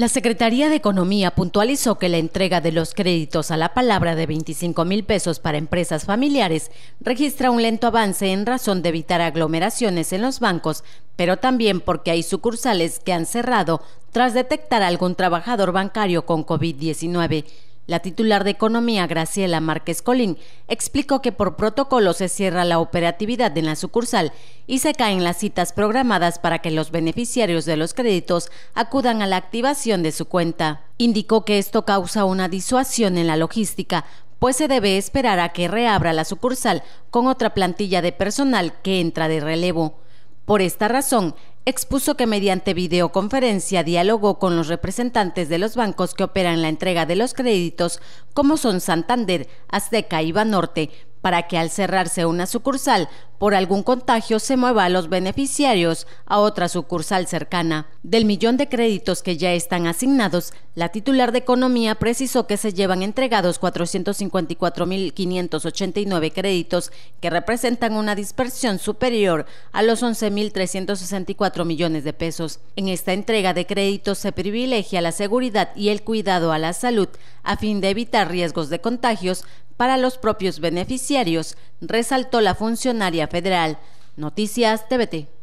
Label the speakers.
Speaker 1: La Secretaría de Economía puntualizó que la entrega de los créditos a la palabra de 25 mil pesos para empresas familiares registra un lento avance en razón de evitar aglomeraciones en los bancos, pero también porque hay sucursales que han cerrado tras detectar algún trabajador bancario con COVID-19. La titular de Economía, Graciela Márquez Colín, explicó que por protocolo se cierra la operatividad en la sucursal y se caen las citas programadas para que los beneficiarios de los créditos acudan a la activación de su cuenta. Indicó que esto causa una disuasión en la logística, pues se debe esperar a que reabra la sucursal con otra plantilla de personal que entra de relevo. Por esta razón, expuso que mediante videoconferencia dialogó con los representantes de los bancos que operan la entrega de los créditos, como son Santander, Azteca y Banorte, para que al cerrarse una sucursal por algún contagio se mueva a los beneficiarios a otra sucursal cercana. Del millón de créditos que ya están asignados, la titular de Economía precisó que se llevan entregados 454.589 créditos que representan una dispersión superior a los 11.364 millones de pesos. En esta entrega de créditos se privilegia la seguridad y el cuidado a la salud a fin de evitar riesgos de contagios, para los propios beneficiarios, resaltó la funcionaria federal. Noticias TVT.